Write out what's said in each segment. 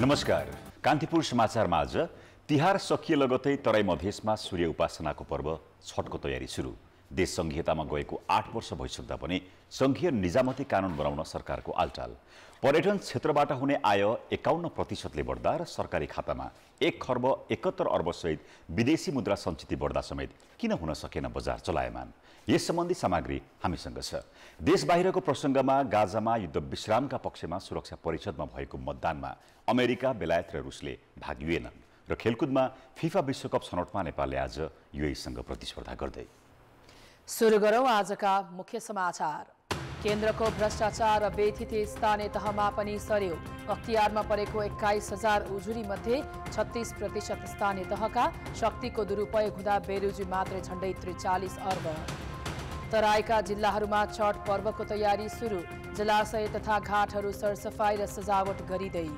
नमस्कार कान्तिपुर समाचारमा आज तिहार सकिए लगतै तराई मधेसमा सूर्य उपासनाको पर्व छठको तयारी सुरु देश संघीयतामा गएको आठ वर्ष भइसक्दा पनि सङ्घीय निजामती कानुन बनाउन सरकारको आलटाल पर्यटन क्षेत्रबाट हुने आय एकाउन्न प्रतिशतले बढ्दा र सरकारी खातामा एक खर्ब एकहत्तर अर्बसहित विदेशी मुद्रा सञ्चित बढ्दा समेत किन हुन सकेन बजार चलायमान यस सम्बन्धी सामग्री हामीसँग छ देश बाहिरको प्रसङ्गमा गाजामा युद्ध विश्रामका पक्षमा सुरक्षा परिषदमा भएको मतदानमा अमेरिका बेलायत र रुसले भाग लिएनन् र खेलकुदमा फिफा विश्वकप छनौटमा नेपालले आज युएसँग प्रतिस्पर्धा गर्दै सुरु गरौँ आजका मुख्य समाचार केन्द्रको भ्रष्टाचार र व्यथिति स्थानीय तहमा पनि सर्यो अख्तियारमा परेको एक्काइस हजार उजुरी मध्ये छत्तिस प्रतिशत स्थानीय तहका शक्तिको दुरुपयोग हुँदा बेरुजी मात्रै झण्डै त्रिचालिस अर्ब तराईका जिल्लाहरूमा छठ पर्वको तयारी सुरु जलाशय तथा घाटहरू सरसफाई र सजावट गरिँदै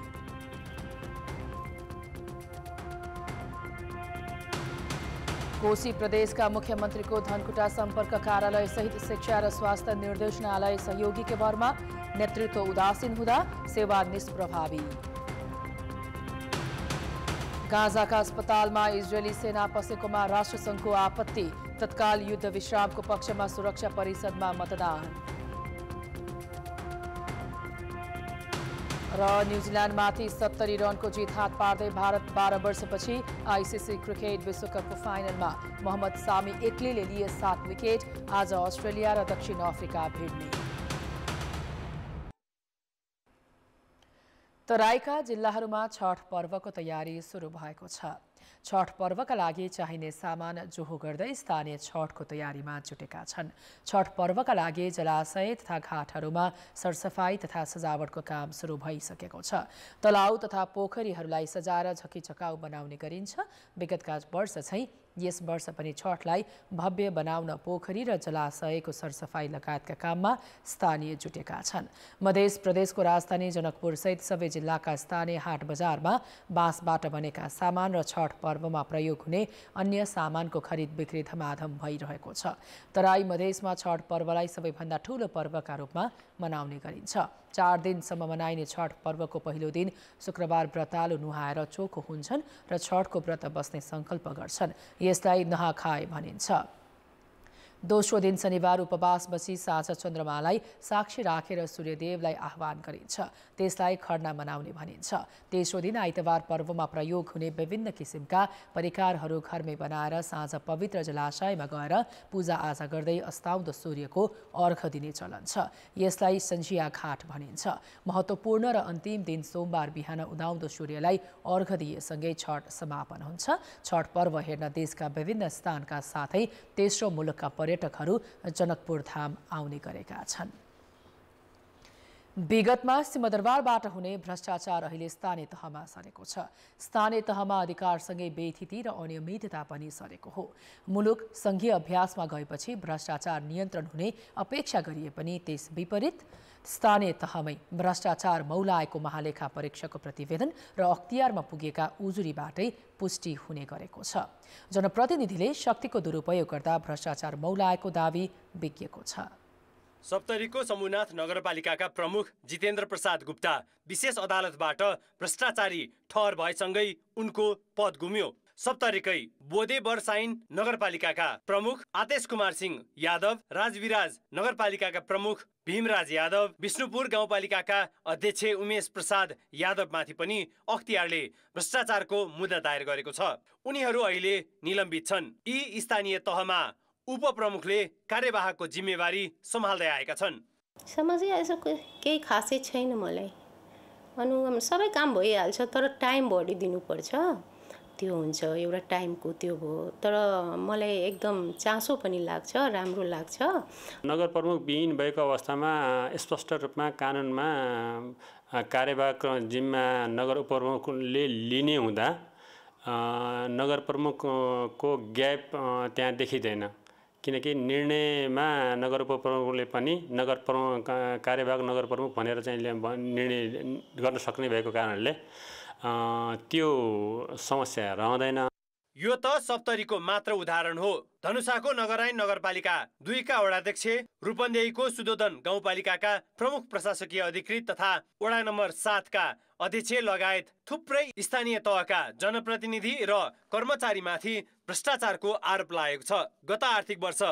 कोसी प्रदेश का मुख्यमंत्री को धनकुटा संपर्क कार्यालय सहित शिक्षा और स्वास्थ्य निर्देशनालय सहयोगी के में नेतृत्व उदासीन हुआ सेवा निष्प्रभावी अस्पताल में इजरायली सेना पसेकोमा को आपत्ति तत्काल युद्ध विश्राम को पक्ष में सुरक्षा परिषद में मतदान र न्युजिल्यान्डमाथि सत्तरी रनको जित हात पार्दै भारत बाह्र वर्षपछि आइसिसी क्रिकेट विश्वकपको फाइनलमा मोहम्मद सामी एक्लैले लिए सात विकेट आज अस्ट्रेलिया र दक्षिण अफ्रिका भिड्ने तराईका जिल्लाहरूमा छठ पर्वको तयारी सुरु भएको छ छठ पर्वका लागि चाहिने सामान जोहो गर्दै स्थानीय छठको तयारीमा जुटेका छन् छठ पर्वका लागि जलाशय तथा घाटहरूमा सरसफाई तथा सजावटको काम सुरु भइसकेको छ तलाउ तथा पोखरीहरूलाई सजाएर झकिचकाउ बनाउने गरिन्छ विगतका वर्ष चाहिँ यस वर्ष पनि छठलाई भव्य बनाउन पोखरी र जलाशयको सरसफाई लगायतका काममा स्थानीय जुटेका छन् मधेस प्रदेशको राजधानी जनकपुरसहित सबै जिल्लाका स्थानीय हाट बजारमा बाँसबाट बनेका सामान र छठ पर्वमा प्रयोग हुने अन्य सामानको खरिद बिक्री धमाधम भइरहेको छ तराई मधेसमा छठ पर्वलाई सबैभन्दा ठूलो पर्वका रूपमा मनाउने गरिन्छ चार दिनसम्म मनाइने छठ पर्वको पहिलो दिन शुक्रबार व्रतालु नुहाएर चोखो हुन्छन् र छठको व्रत बस्ने सङ्कल्प गर्छन् यसलाई नहाखाए भनिन्छ दोस्रो दिन शनिबार उपवास बसी साझा चन्द्रमालाई साक्षी राखेर सूर्यदेवलाई आह्वान गरिन्छ त्यसलाई खर्ना मनाउने भनिन्छ तेस्रो दिन आइतबार पर्वमा प्रयोग हुने विभिन्न किसिमका परिकारहरू घरमै बनाएर साँझ पवित्र जलाशयमा गएर पूजाआजा गर्दै अस्ताउँदो सूर्यको अर्घ दिने चलन छ यसलाई सन्जिया घाट भनिन्छ महत्त्वपूर्ण र अन्तिम दिन सोमबार बिहान उदाउँदो सूर्यलाई अर्घ दिएसँगै छठ समापन हुन्छ छठ पर्व हेर्न देशका विभिन्न स्थानका साथै तेस्रो मुलुकका पर्यटकहरू जनकपुर धाम आउने गरेका छन् विगतमा सिंहदरबारबाट हुने भ्रष्टाचार अहिले स्थानीय तहमा सरेको छ स्थानीय तहमा अधिकारसँगै बेथिति र अनियमितता पनि सरेको हो मुलुक सङ्घीय अभ्यासमा गएपछि भ्रष्टाचार नियन्त्रण हुने अपेक्षा गरिए पनि त्यस विपरीत स्थानीय तहमै भ्रष्टाचार मौलाएको महालेखा परीक्षकको प्रतिवेदन र अख्तियारमा पुगेका उजुरीबाटै पुष्टि हुने गरेको छ जनप्रतिनिधिले शक्तिको दुरुपयोग गर्दा भ्रष्टाचार मौलाएको दावी बिग्रिएको छ सप्तरीको समुनाथ नगरपालिकाका प्रमुख जितेन्द्र प्रसाद गुप्ता विशेष अदालतबाट भ्रष्टाचारी ठहर भएसँगै उनको पद गुम्यो सप्तरीकै बोधे बरसाइन नगरपालिकाका प्रमुख आतेश कुमार सिंह यादव राजविराज नगरपालिकाका प्रमुख भीमराज यादव विष्णुपुर गाउँपालिकाका अध्यक्ष उमेश प्रसाद यादवमाथि पनि अख्तियारले भ्रष्टाचारको मुद्दा दायर गरेको छ उनीहरू अहिले निलम्बित छन् यी स्थानीय तहमा उप प्रमुखले कार्यवाहकको जिम्मेवारी सम्हाल्दै आएका छन् केही खासै छैन मलाई अनुगमन सबै काम भइहाल्छ तर टाइम बढी दिनुपर्छ त्यो हुन्छ एउटा टाइमको त्यो भयो तर मलाई एकदम चासो पनि लाग्छ राम्रो लाग्छ नगर प्रमुख विहीन भएको अवस्थामा स्पष्ट रूपमा कानुनमा कार्यवाहक जिम्मा नगर उपप्रमुखले लिने हुँदा नगर प्रमुखको ग्याप त्यहाँ देखिँदैन किनकि निर्णयमा नगर उपप्रमुखले पनि नगर प्रमुख कार्यवाहक नगर प्रमुख भनेर चाहिँ निर्णय गर्न सक्ने भएको कारणले त्यो समस्या रहँदैन यो त सप्तरीको मात्र उदाहरण हो धनुषाको नगराइन नगरपालिका दुईका वडाध्यक्ष रूपन्देहीको सुदोधन गाउँपालिकाका प्रमुख प्रशासकीय अधिकृत तथा वडा नम्बर सातका अध्यक्ष लगायत थुप्रै स्थानीय तहका जनप्रतिनिधि र कर्मचारीमाथि भ्रष्टाचारको आरोप लागेको छ गत आर्थिक वर्ष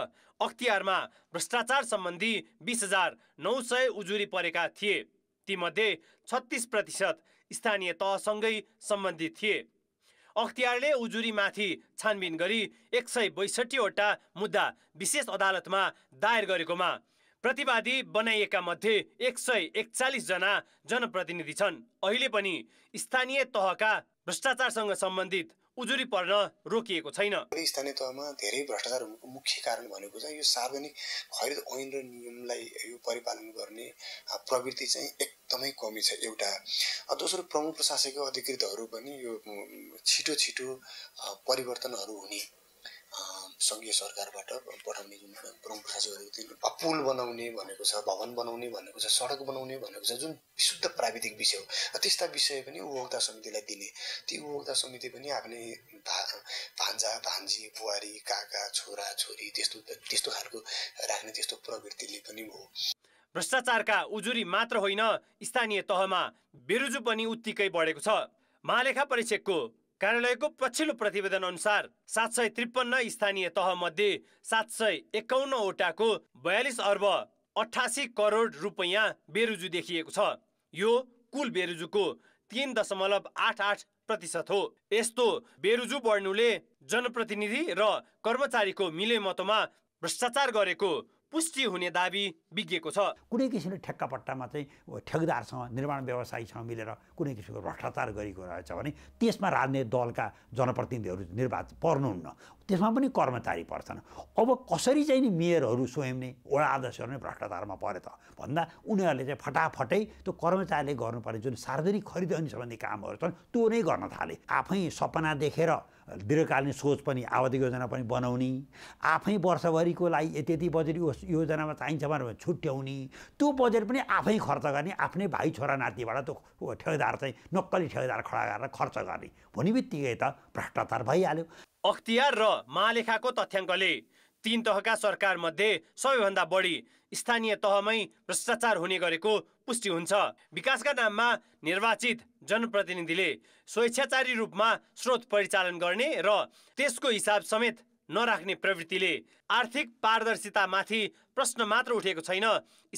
अख्तियारमा भ्रष्टाचार सम्बन्धी बिस हजार नौ सय उजुरी परेका थिए तीमध्ये छत्तिस प्रतिशत स्थानीय तहसँगै सम्बन्धित थिए अख्तियारले उजुरीमाथि छानबिन गरी एक सय बैसठीवटा मुद्दा विशेष अदालतमा दायर गरेकोमा प्रतिवादी बनाइएका मध्ये एक सय एकचालिसजना जनप्रतिनिधि छन् अहिले पनि स्थानीय तहका भ्रष्टाचारसँग सम्बन्धित उजुरी पर्न रोकिएको छैन स्थानीय तहमा धेरै भ्रष्टाचार मुख्य कारण भनेको चाहिँ यो सार्वजनिक खरिद ऐन र नियमलाई यो परिपालन गर्ने प्रवृत्ति चाहिँ एकदमै कमी छ एउटा दोस्रो प्रमुख प्रशासकीय अधिकृतहरू पनि यो छिटो छिटो परिवर्तनहरू हुने सङ्घीय सरकारबाट पठाउने जुन प्रमुख राज्यहरू थियो पुल बनाउने भनेको छ भवन बनाउने भनेको छ सडक बनाउने भनेको छ जुन विशुद्ध प्राविधिक विषय हो त्यस्ता विषय पनि उपभोक्ता समितिलाई दिने ती उपभोक्ता समिति पनि आफ्नै भा भान्जा भान्जी बुहारी काका छोरा छोरी त्यस्तो त्यस्तो खालको राख्ने त्यस्तो प्रवृत्तिले पनि हो भ्रष्टाचारका उजुरी मात्र होइन स्थानीय तहमा बेरुजु पनि उत्तिकै बढेको छ महालेखा परीक्षकको कार्यालयको पछिल्लो प्रतिवेदन अनुसार सात सय त्रिपन्न स्थानीय तह मध्ये सात सय एकाउन्नवटाको बयालिस अर्ब अठासी करोड रुपैयाँ बेरुजु देखिएको छ यो कुल बेरुजुको तिन दशमलव आठ आठ प्रतिशत हो यस्तो बेरुजु बढ्नुले जनप्रतिनिधि र कर्मचारीको मिलेमतोमा भ्रष्टाचार गरेको पुष्टि हुने दावी बिग्रिएको छ कुनै किसिमले ठेक्कापट्टामा चाहिँ ठेकदारसँग निर्माण व्यवसायीसँग मिलेर कुनै किसिमको भ्रष्टाचार गरेको रहेछ भने त्यसमा राजनीतिक दलका जनप्रतिनिधिहरू निर्वाचित पर्नुहुन्न त्यसमा पनि कर्मचारी पर्छन् अब कसरी चाहिँ नि मेयरहरू स्वयं नै वडा अध्यक्षहरू नै भ्रष्टाचारमा परे त भन्दा उनीहरूले चाहिँ फटाफटै त्यो कर्मचारीले गर्नुपर्ने जुन सार्वजनिक खरिद अनि सम्बन्धी कामहरू छन् त्यो नै गर्न थाले आफै सपना देखेर दीर्घकालीन सोच पनि आवधि योजना पनि बनाउने आफै वर्षभरिको लागि यति यति बजेट योजनामा चाहिन्छ भनेर छुट्याउने त्यो बजेट पनि आफै खर्च गर्ने आफ्नै भाइ छोरा नातिबाट त्यो ठेकेदार चाहिँ नक्कली ठेकेदार खडा गरेर खर्च गर्ने भन्ने बित्तिकै त भ्रष्टाचार भइहाल्यो अख्तियार र महालेखाको तथ्याङ्कले तीन तहका सरकारमध्ये सबैभन्दा बढी स्थानीय तहमै भ्रष्टाचार हुने गरेको पुष्टि हुन्छ विकासका नाममा निर्वाचित जनप्रतिनिधिले स्वेच्छाचारी रूपमा स्रोत परिचालन गर्ने र त्यसको हिसाब समेत नराख्ने प्रवृत्तिले आर्थिक पारदर्शितामाथि प्रश्न मात्र उठेको छैन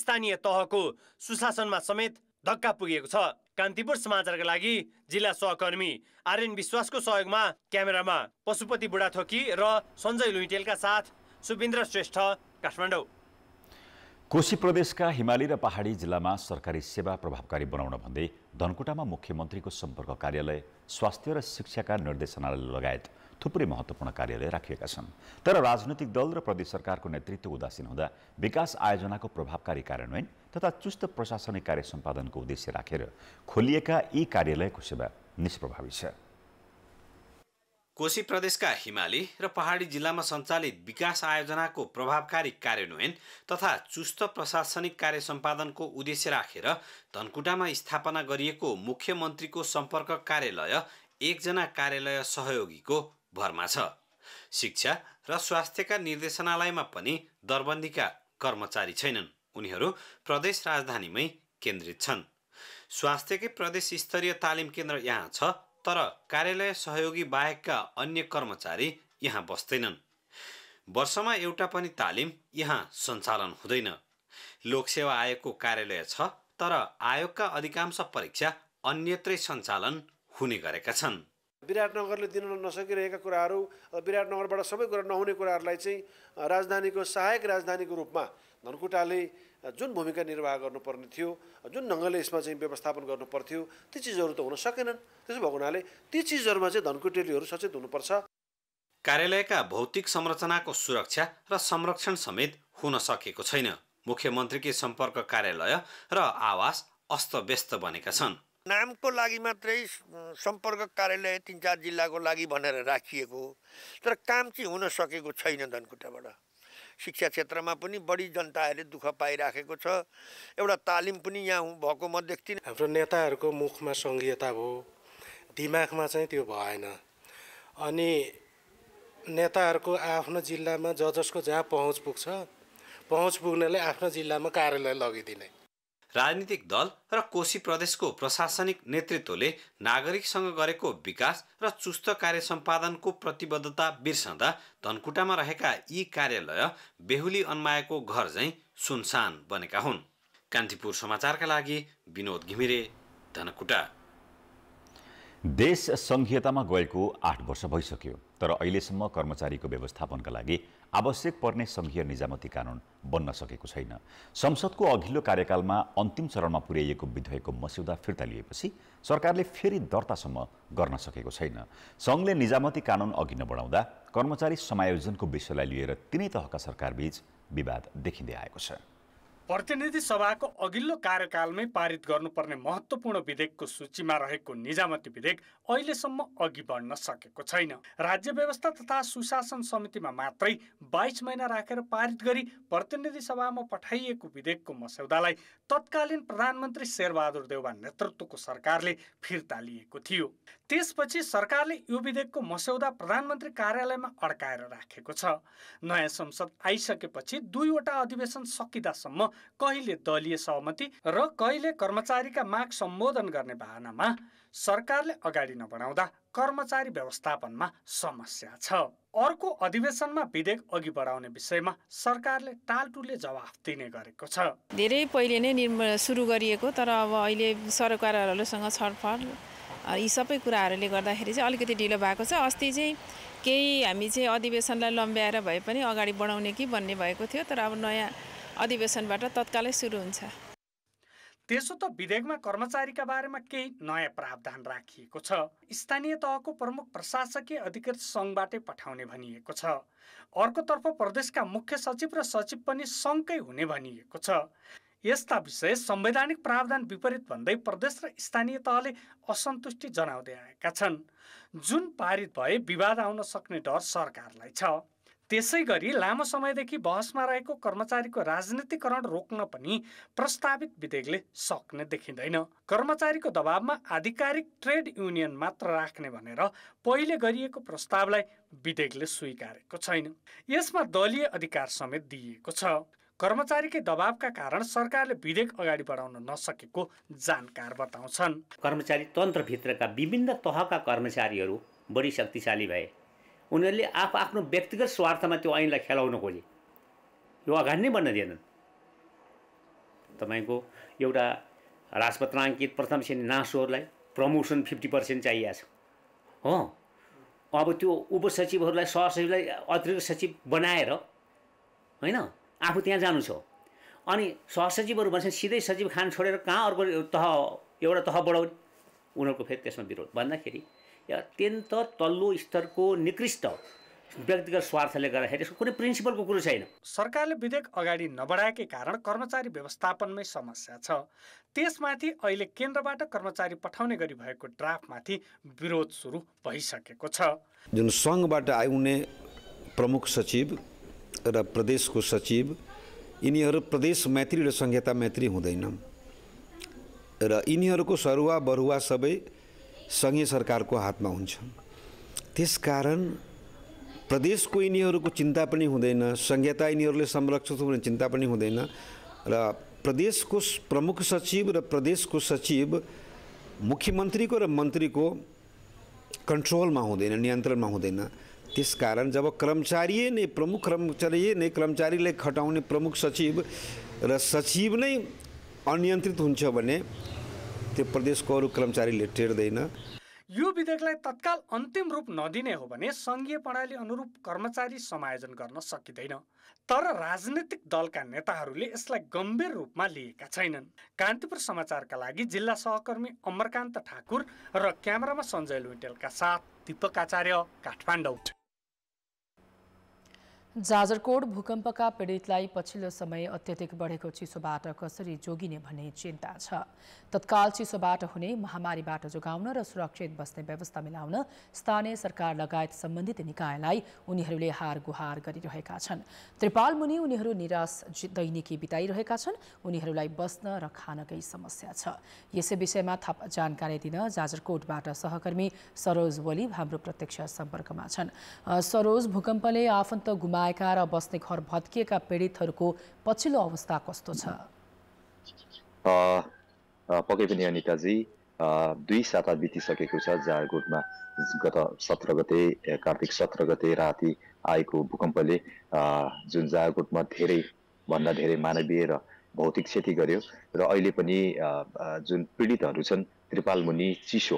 स्थानीय तहको सुशासनमा समेत धक्का पुगेको छ कान्तिपुर समाचारका लागि जिल्ला सहकर्मी आर्यन विश्वासको सहयोगमा क्यामेरामा पशुपति बुढाथोकी र सञ्जय लुइटेलका साथ सुविन्द्र श्रेष्ठ काठमाडौँ कोशी प्रदेशका हिमाली र पहाडी जिल्लामा सरकारी सेवा प्रभावकारी बनाउन भन्दै धनकुटामा मुख्यमन्त्रीको सम्पर्क कार्यालय स्वास्थ्य र शिक्षाका निर्देशनालय लगायत थुप्रै महत्त्वपूर्ण कार्यालय राखिएका छन् तर राजनैतिक दल र प्रदेश सरकारको नेतृत्व उदासीन हुँदा विकास आयोजनाको प्रभावकारी कार्यान्वयन तथा चुस्त प्रशासनिक कार्य सम्पादनको उद्देश्य राखेर खोलिएका यी कार्यालयको सेवा निष्प्रभावी छ कोशी प्रदेशका हिमाली र पहाडी जिल्लामा सञ्चालित विकास आयोजनाको प्रभावकारी कार्यान्वयन तथा चुस्त प्रशासनिक कार्य सम्पादनको उद्देश्य राखेर धनकुटामा स्थापना गरिएको मुख्यमन्त्रीको सम्पर्क कार्यालय एकजना कार्यालय सहयोगीको भरमा छ शिक्षा र स्वास्थ्यका निर्देशनालयमा पनि दरबन्दीका कर्मचारी छैनन् उनीहरू प्रदेश राजधानीमै केन्द्रित छन् स्वास्थ्यकै प्रदेश स्तरीय तालिम केन्द्र यहाँ छ तर कार्यालय सहयोगी बाहेकका अन्य कर्मचारी यहाँ बस्दैनन् वर्षमा एउटा पनि तालिम यहाँ सञ्चालन हुँदैन लोकसेवा आयोगको कार्यालय छ तर आयोगका अधिकांश परीक्षा अन्यत्रै सञ्चालन हुने गरेका छन् विराटनगरले दिन नसकिरहेका कुराहरू विराटनगरबाट सबै कुरा नहुने कुराहरूलाई चाहिँ राजधानीको सहायक राजधानीको रूपमा धनकुटाले जुन भूमिका निर्वाह गर्नुपर्ने थियो जुन ढङ्गले यसमा चाहिँ व्यवस्थापन गर्नुपर्थ्यो ती चिजहरू त हुन सकेनन् त्यसो भएको हुनाले ती चिजहरूमा चाहिँ धनकुटेलीहरू सचेत हुनुपर्छ कार्यालयका भौतिक संरचनाको सुरक्षा र संरक्षण समेत हुन सकेको छैन मुख्यमन्त्रीकै सम्पर्क कार्यालय र आवास अस्तव्यस्त बनेका छन् नामको लागि मात्रै सम्पर्क कार्यालय तिन चार जिल्लाको लागि भनेर राखिएको तर काम चाहिँ हुन सकेको छैन धनकुटाबाट शिक्षा क्षेत्रमा पनि बढी जनताहरूले दुःख पाइराखेको छ एउटा तालिम पनि यहाँ भएको म देख्दिनँ हाम्रो नेताहरूको मुखमा सङ्घीयता भयो दिमागमा चाहिँ त्यो भएन अनि नेताहरूको आफ्नो जिल्लामा ज जसको जहाँ पहुँच पुग्छ पहुँच पुग्नेले आफ्नो जिल्लामा कार्यालय लगिदिने राजनीतिक दल र कोशी प्रदेशको प्रशासनिक नेतृत्वले नागरिकसँग गरेको विकास र चुस्त कार्य सम्पादनको प्रतिबद्धता बिर्सँदा धनकुटामा रहेका यी कार्यालय बेहुली अन्मायको घर झैँ सुनसान बनेका हुन् कान्तिपुर समाचारका लागि विनोद घिमिरे धनकुटा देश सङ्घीयतामा गएको आठ वर्ष भइसक्यो तर अहिलेसम्म कर्मचारीको व्यवस्थापनका लागि आवश्यक पर्ने संघीय निजामती कानून बन्न सकेको छैन संसदको अघिल्लो कार्यकालमा अन्तिम चरणमा पुर्याइएको विधेयकको मस्यौदा फिर्ता लिएपछि सरकारले फेरि दर्तासम्म गर्न सकेको छैन सङ्घले निजामती कानून अघि नबढाउँदा कर्मचारी समायोजनको विषयलाई लिएर तिनै तहका सरकारबीच विवाद देखिँदै आएको छ प्रतिनिधि सभाको अघिल्लो कार्यकालमै पारित गर्नुपर्ने महत्त्वपूर्ण विधेयकको सूचीमा रहेको निजामती विधेयक अहिलेसम्म अघि बढ्न सकेको छैन राज्य व्यवस्था तथा सुशासन समितिमा मात्रै बाइस महिना राखेर पारित गरी प्रतिनिधि सभामा पठाइएको विधेयकको मस्यौदालाई तत्कालीन प्रधानमन्त्री शेरबहादुर देउवा नेतृत्वको सरकारले फिर्ता लिएको थियो त्यसपछि सरकारले यो विधेयकको मस्यौदा प्रधानमन्त्री कार्यालयमा अड्काएर राखेको छ नयाँ संसद आइसकेपछि दुईवटा अधिवेशन सकिँदासम्म कहिले दलीय सहमति र कहिले कर्मचारीका माग सम्बोधन गर्ने बहानामा सरकारले अगाडि नबढाउँदा कर्मचारी व्यवस्थापनमा समस्या छ अर्को अधिवेशनमा विधेयक अघि बढाउने विषयमा सरकारले टालटुले जवाफ दिने गरेको छ धेरै पहिले नै निर्म सुरु गरिएको तर अब अहिले सरकारहरूसँग छलफल यी सबै कुराहरूले गर्दाखेरि चाहिँ अलिकति ढिलो भएको छ अस्ति चाहिँ केही हामी चाहिँ अधिवेशनलाई लम्ब्याएर भए पनि अगाडि बढाउने कि भन्ने भएको थियो तर अब नयाँ अधिवेशनबाट तत्कालै सुरु हुन्छ त्यसो त विधेयकमा कर्मचारीका बारेमा केही नयाँ प्रावधान राखिएको छ स्थानीय तहको प्रमुख प्रशासकीय अधिकृत सङ्घबाटै पठाउने भनिएको छ अर्कोतर्फ प्रदेशका मुख्य सचिव र सचिव पनि सङ्घकै हुने भनिएको छ यस्ता विषय संवैधानिक प्रावधान विपरीत भन्दै प्रदेश र स्थानीय तहले असन्तुष्टि जनाउँदै आएका छन् जुन पारित भए विवाद आउन सक्ने डर सरकारलाई छ त्यसै गरी लामो समयदेखि बहसमा रहेको कर्मचारीको राजनीतिकरण रोक्न पनि प्रस्तावित विधेयकले सक्ने देखिँदैन कर्मचारीको दबावमा आधिकारिक ट्रेड युनियन मात्र राख्ने भनेर पहिले गरिएको प्रस्तावलाई विधेयकले स्वीकारेको छैन यसमा दलीय अधिकार समेत दिइएको छ कर्मचारीकै दबावका कारण सरकारले विधेयक अगाडि बढाउन नसकेको जानकार बताउँछन् कर्मचारी तन्त्रभित्रका विभिन्न तहका कर्मचारीहरू बढी शक्तिशाली भए उनीहरूले आफ आफ्नो व्यक्तिगत स्वार्थमा त्यो ऐनलाई खेलाउन खोजे यो अगाडि नै बन्न दिएनन् तपाईँको एउटा राजपत्राङ्कित प्रथम श्रेणी नासोहरूलाई प्रमोसन फिफ्टी पर्सेन्ट चाहिएको छ हो अब त्यो उपसचिवहरूलाई सहसचिवलाई अतिरिक्त सचिव बनाएर होइन आफू त्यहाँ जानु छ अनि सहसचिवहरू भन्छ सिधै सचिव खान छोडेर कहाँ अर्को तह एउटा तह बढाउने उनीहरूको फेरि त्यसमा विरोध भन्दाखेरि अत्यन्त तल्लो स्तरको निकृष्ट व्यक्तिगत स्वार्थले गर्दाखेरि यसको कुनै प्रिन्सिपलको कुरो छैन सरकारले विधेयक अगाडि नबढाएकै कारण कर्मचारी व्यवस्थापनमै समस्या छ त्यसमाथि अहिले केन्द्रबाट कर्मचारी पठाउने गरी भएको ड्राफ्टमाथि विरोध सुरु भइसकेको छ जुन सङ्घबाट आउने प्रमुख सचिव र प्रदेशको सचिव यिनीहरू प्रदेश मैत्री र संहिता मैत्री हुँदैनन् र यिनीहरूको सरुवा बरुवा सबै सङ्घीय सरकारको हातमा हुन्छ त्यसकारण प्रदेशको यिनीहरूको चिन्ता पनि हुँदैन संहिता यिनीहरूले संरक्षित हुने चिन्ता पनि हुँदैन र प्रदेशको प्रमुख सचिव र प्रदेशको सचिव मुख्यमन्त्रीको र मन्त्रीको कन्ट्रोलमा हुँदैन नियन्त्रणमा हुँदैन त्यसकारण जब कर्मचारी नै प्रमुख कर्मचारी नै कर्मचारीलाई खटाउने प्रमुख सचिव र सचिव नै अनियन्त्रित हुन्छ भने त्यो प्रदेशको अरू कर्मचारीले टेर्दैन यो विधेयकलाई तत्काल अन्तिम रूप नदिने हो भने सङ्घीय प्रणाली अनुरूप कर्मचारी समायोजन गर्न सकिँदैन तर राजनैतिक दलका नेताहरूले यसलाई गम्भीर रूपमा लिएका छैनन् कान्तिपुर समाचारका लागि जिल्ला सहकर्मी अमरकान्त ठाकुर र क्यामरामा सञ्जय लुइटेलका साथ दिपक आचार्य काठमाडौँ जाजरकोट भूकम्पका पीडितलाई पछिल्लो समय अत्यधिक बढेको चिसोबाट कसरी जोगिने भन्ने चिन्ता छ तत्काल चिसोबाट हुने महामारीबाट जोगाउन र सुरक्षित बस्ने व्यवस्था मिलाउन स्थानीय सरकार लगायत सम्बन्धित निकायलाई उनीहरूले हार गुहार गरिरहेका छन् त्रिपाल मुनि उनीहरू निराश दैनिकी बिताइरहेका छन् उनीहरूलाई बस्न र खानकै समस्या छ यसै विषयमा थप जानकारी दिन जाजरकोटबाट सहकर्मी सरोज वली हाम्रो प्रत्यक्ष सम्पर्कमा छन् सरोज भूकम्पले आफन्त गुमा आएका र बस्ने घर भत्किएका पीडितहरूको पछिल्लो अवस्था कस्तो छ पक्कै पनि अनिताजी दुई साता बितिसकेको छ जारकोटमा गत सत्र गते कार्तिक सत्र गते राति आएको भूकम्पले जुन जारकोटमा धेरै भन्दा धेरै मानवीय र भौतिक क्षति गर्यो र अहिले पनि जुन पीडितहरू छन् त्रिपालमुनि चिसो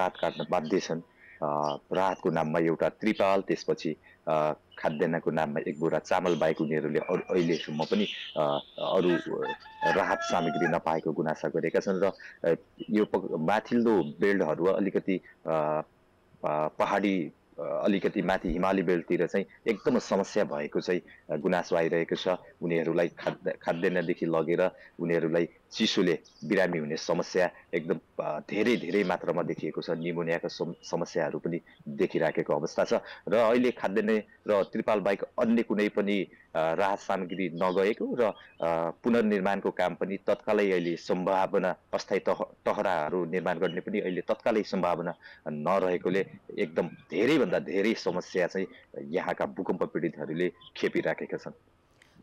रात काट्न बाध्य छन् राहतको नाममा एउटा त्रिपाल त्यसपछि खाद्यान्नको नाममा एक बोरा चामल बाहेक उनीहरूले अरू अहिलेसम्म पनि अरू राहत सामग्री नपाएको गुनासा गरेका छन् र यो माथिल्लो बेल्टहरू अलिकति पहाडी अलिकति माथि हिमाली बेल्टतिर चाहिँ एकदम समस्या भएको चाहिँ गुनासो आइरहेको छ उनीहरूलाई खाद्य खाद्यान्नदेखि लगेर उनीहरूलाई चिसोले बिरामी हुने समस्या एकदम धेरै धेरै मात्रामा देखिएको छ निमोनियाको समस्याहरू पनि देखिराखेको अवस्था छ र अहिले खाद्यान्न र त्रिपाल बाहेक अन्य कुनै पनि राहत सामग्री नगएको र पुनर्निर्माणको काम पनि तत्कालै अहिले सम्भावना अस्थायी तह टहराहरू निर्माण गर्ने पनि अहिले तत्कालै सम्भावना नरहेकोले एकदम धेरैभन्दा धेरै समस्या चाहिँ यहाँका भूकम्प पीडितहरूले खेपिराखेका छन्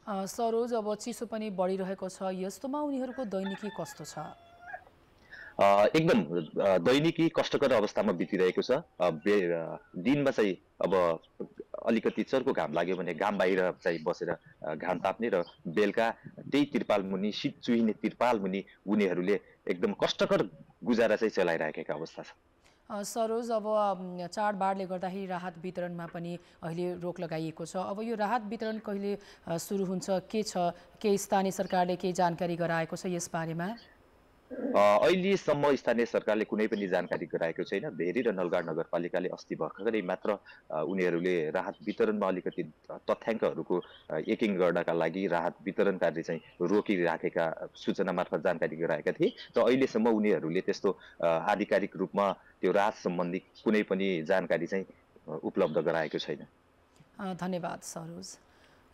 सरोज अब चिसो पनि बढिरहेको छ यस्तोमा उनीहरूको दैनिकी कस्तो छ एकदम दैनिकी कष्टकर अवस्थामा बितिरहेको छ दिनमा चाहिँ अब अलिकति चर्को घाम लाग्यो भने घाम बाहिर चाहिँ बसेर घाम ताप्ने र बेलुका त्यही तिरपाल मुनि सिट चुहिने तिरपाल मुनि उनीहरूले एकदम कष्टकर गुजारा चाहिँ चलाइराखेका अवस्था छ सरोज अब चाडबाडले गर्दाखेरि राहत वितरणमा पनि अहिले रोक लगाइएको छ अब यो राहत वितरण कहिले सुरु हुन्छ के छ के स्थानीय सरकारले केही जानकारी गराएको छ यसबारेमा अहिलेसम्म स्थानीय सरकारले कुनै पनि जानकारी गराएको छैन भेरी र नलगाड नगरपालिकाले अस्ति भर्खरै मात्र उनीहरूले राहत वितरणमा अलिकति तथ्याङ्कहरूको एकिङ गर्नका लागि राहत वितरण कार्य चाहिँ रोकिराखेका सूचना मार्फत जानकारी गराएका थिए र अहिलेसम्म उनीहरूले त्यस्तो आधिकारिक रूपमा त्यो राहत सम्बन्धी कुनै पनि जानकारी चाहिँ उपलब्ध गराएको छैन धन्यवाद सरोज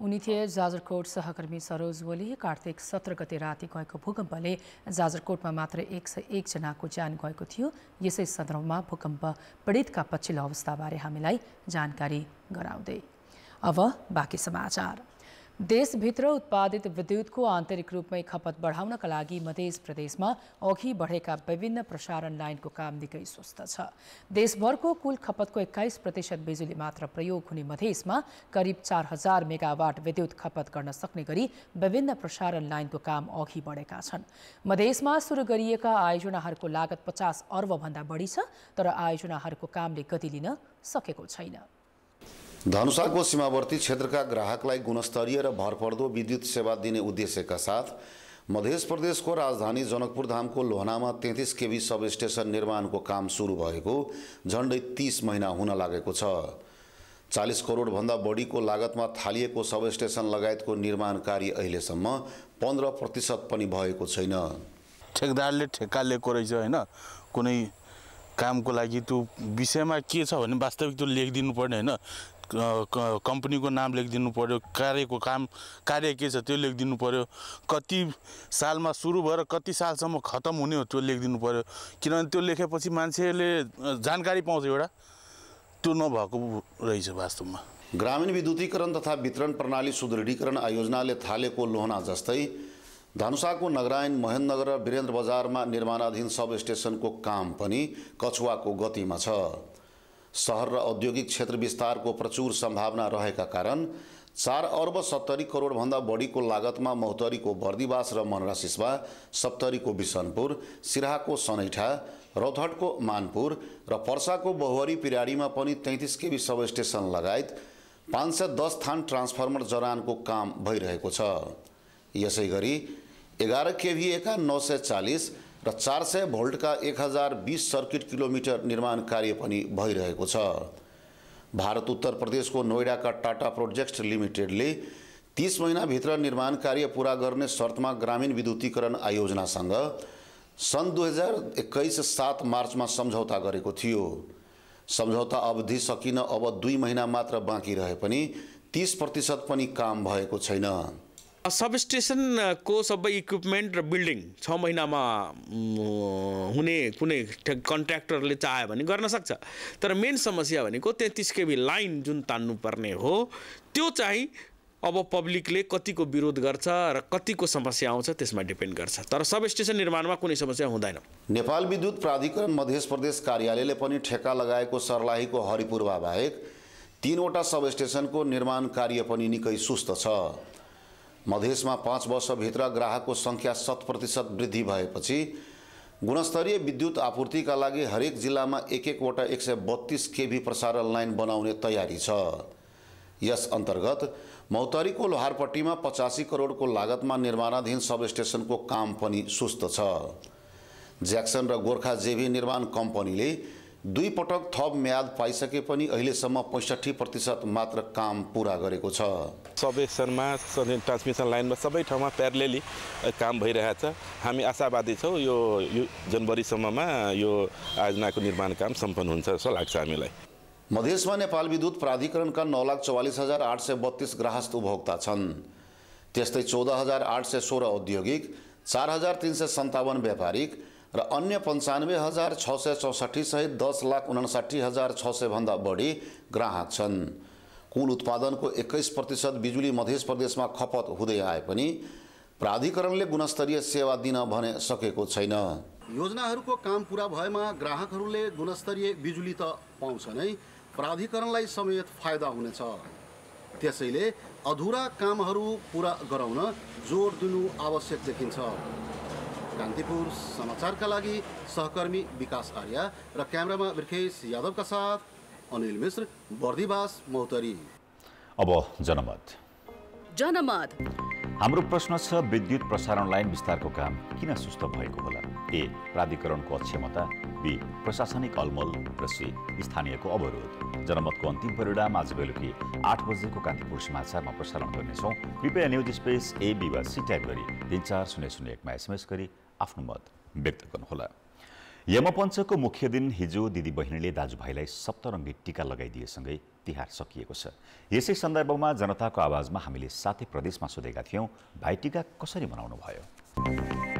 उनी थिए जाजरकोट सहकर्मी सरोज ओली कार्तिक सत्र गते राति गएको भूकम्पले जाजरकोटमा मात्र एक सय एकजनाको ज्यान गएको थियो यसै सन्दर्भमा भूकम्प पीडितका पछिल्लो अवस्थाबारे हामीलाई जानकारी गराउँदै अब बाँकी समाचार देशभित्र उत्पादित विद्युतको आन्तरिक रूपमै खपत बढाउनका लागि मध्य प्रदेशमा अघि बढेका विभिन्न प्रसारण लाइनको काम निकै स्वस्थ छ देशभरको कुल खपतको एक्काइस प्रतिशत बिजुली मात्र प्रयोग हुने मधेसमा करिब चार हजार मेगावाट विद्युत खपत गर्न सक्ने गरी विभिन्न प्रसारण लाइनको काम अघि बढेका छन् मधेसमा सुरु गरिएका आयोजनाहरूको लागत पचास अर्बभन्दा बढी छ तर आयोजनाहरूको कामले गति लिन सकेको छैन धनुषाको सीमावर्ती क्षेत्रका ग्राहकलाई गुणस्तरीय र भरपर्दो विद्युत सेवा दिने उद्देश्यका साथ मध्य प्रदेशको राजधानी जनकपुरधामको लोहनामा तेत्तिस केबी सब स्टेसन निर्माणको काम सुरु भएको झन्डै तिस महिना हुन लागेको छ चालिस करोडभन्दा बढीको लागतमा थालिएको सब स्टेसन लगायतको निर्माण कार्य अहिलेसम्म पन्ध्र प्रतिशत पनि भएको छैन ठेकदारले ठेक्का लिएको रहेछ होइन कुनै कामको लागि त्यो विषयमा के छ भने वास्तविक त्यो लेखिदिनु पर्ने होइन कम्पनीको नाम लेखिदिनु पऱ्यो कार्यको काम कार्य के छ त्यो लेखिदिनु पऱ्यो कति सालमा सुरु भएर कति सालसम्म खत्तम हुने हो त्यो लेखिदिनु पऱ्यो किनभने त्यो लेखेपछि मान्छेले जानकारी पाउँछ एउटा त्यो नभएको रहेछ वास्तवमा ग्रामीण विद्युतीकरण तथा वितरण प्रणाली सुदृढीकरण आयोजनाले थालेको लोहना जस्तै धनुषाको नगरायन महेन्द्रनगर र वीरेन्द्र बजारमा निर्माणाधीन सब स्टेसनको काम पनि कछुवाको गतिमा छ सहर र औद्योगिक क्षेत्र विस्तारको प्रचुर सम्भावना रहेका कारण चार अर्ब सत्तरी करोडभन्दा बढीको लागतमा महोत्तरीको बर्दिवास र मनरासिसमा सप्तरीको बिसनपुर सिराहाको सनैठा रौथटको मानपुर र पर्साको बहुवरी पिराडीमा पनि तैतिस केबी सब स्टेसन लगायत पाँच सय दस थान ट्रान्सफर्मर जरानको काम भइरहेको छ यसै गरी एघार केभिएका नौ सय चालिस र चार सय भोल्टका एक हजार बिस सर्किट किलोमिटर निर्माण कार्य पनि भइरहेको छ भारत उत्तर प्रदेशको नोइडाका टाटा प्रोजेक्ट लिमिटेडले तिस महिनाभित्र निर्माण कार्य पुरा गर्ने शर्तमा ग्रामीण विद्युतीकरण आयोजनासँग सन् दुई हजार एक्काइस सात मार्चमा सम्झौता गरेको थियो सम्झौता अवधि सकिन अब दुई महिना मात्र बाँकी रहे पनि तिस प्रतिशत पनि काम भएको छैन सबस्टेसनको सबै इक्विपमेन्ट र बिल्डिङ छ महिनामा हुने कुनै कन्ट्र्याक्टरले चाह्यो भने गर्न सक्छ तर मेन समस्या भनेको तेत्तिस केबी लाइन जुन तान्नुपर्ने हो त्यो चाहिँ अब पब्लिकले कतिको विरोध गर्छ र कतिको समस्या आउँछ त्यसमा डिपेन्ड गर्छ तर सब स्टेसन निर्माणमा कुनै समस्या हुँदैन नेपाल विद्युत प्राधिकरण मध्य प्रदेश कार्यालयले पनि ठेक्का लगाएको सर्लाहीको हरिपूर्वा बाहेक तिनवटा सब स्टेसनको निर्माण कार्य पनि निकै सुस्त छ मधेसमा पाँच वर्षभित्र ग्राहकको सङ्ख्या शत प्रतिशत वृद्धि भएपछि गुणस्तरीय विद्युत आपूर्तिका लागि हरेक जिल्लामा एक एकवटा एक सय बत्तिस केभी प्रसारण लाइन बनाउने तयारी छ यस अन्तर्गत मौतरीको लोहारपट्टिमा पचासी करोडको लागतमा निर्माणाधीन सब स्टेसनको काम पनि सुस्त छ ज्याक्सन र गोर्खा जेभी निर्माण कम्पनीले दुई पटक थप म्याद पाइसके पनि अहिलेसम्म पैँसठी प्रतिशत मात्र काम पुरा गरेको छ सबै स्थानमा ट्रान्समिसन लाइनमा सबै ठाउँमा प्यारलेली काम भइरहेछ हामी आशावादी छौँ यो, जनवरीसम्ममा यो आयोजनाको निर्माण काम सम्पन्न हुन्छ जस्तो लाग्छ हामीलाई मधेसमा नेपाल विद्युत प्राधिकरणका नौ लाख चौवालिस हजार आठ सय बत्तिस ग्राहस्थ उपभोक्ता छन् त्यस्तै चौध हजार आठ सय सोह्र औद्योगिक चार हजार तिन सय सन्ताउन्न व्यापारिक र अन्य पन्चानब्बे हजार छ सय चौसठी सहित दस लाख उनासाठी हजार छ भन्दा बढी ग्राहक छन् कुल उत्पादनको एक्काइस प्रतिशत बिजुली मध्य प्रदेशमा खपत हुँदै आए पनि प्राधिकरणले गुणस्तरीय सेवा दिन भने सकेको छैन योजनाहरूको काम पुरा भएमा ग्राहकहरूले गुणस्तरीय बिजुली त पाउँछ नै प्राधिकरणलाई समेत फाइदा हुनेछ त्यसैले अधुरा कामहरू पुरा गराउन जोड दिनु आवश्यक देखिन्छ कान्तिपुर समाचारका लागि सहकर्मी विकास आर्य र क्यामरामा बिर्खेश यादवका साथ अनिल मिश्र बर्दिवास मौतरी अब जनमत जनमत हाम्रो प्रश्न छ विद्युत प्रसारण लाइन विस्तारको काम किन सुस्त भएको होला ए प्राधिकरणको अक्षमता बी प्रशासनिक अलमल र सी स्थानीयको अवरोध जनमतको अन्तिम परिणाम आज बेलुकी आठ बजेको कान्तिपुर समाचारमा प्रसारण गर्नेछौँ कृपया न्युज स्पेस ए बी वा सी टाइप गरी तिन चार शून्य शून्य एकमा एसएमएस गरी आफ्नो मत व्यक्त गर्नुहोला यमपञ्चको मुख्य दिन हिजो बहिनीले दाजुभाइलाई सप्तरङ्गी टिका लगाइदिएसँगै तिहार सकिएको छ यसै सन्दर्भमा जनताको आवाजमा हामीले साथै प्रदेशमा सोधेका थियौँ भाइटिका कसरी मनाउनु भयो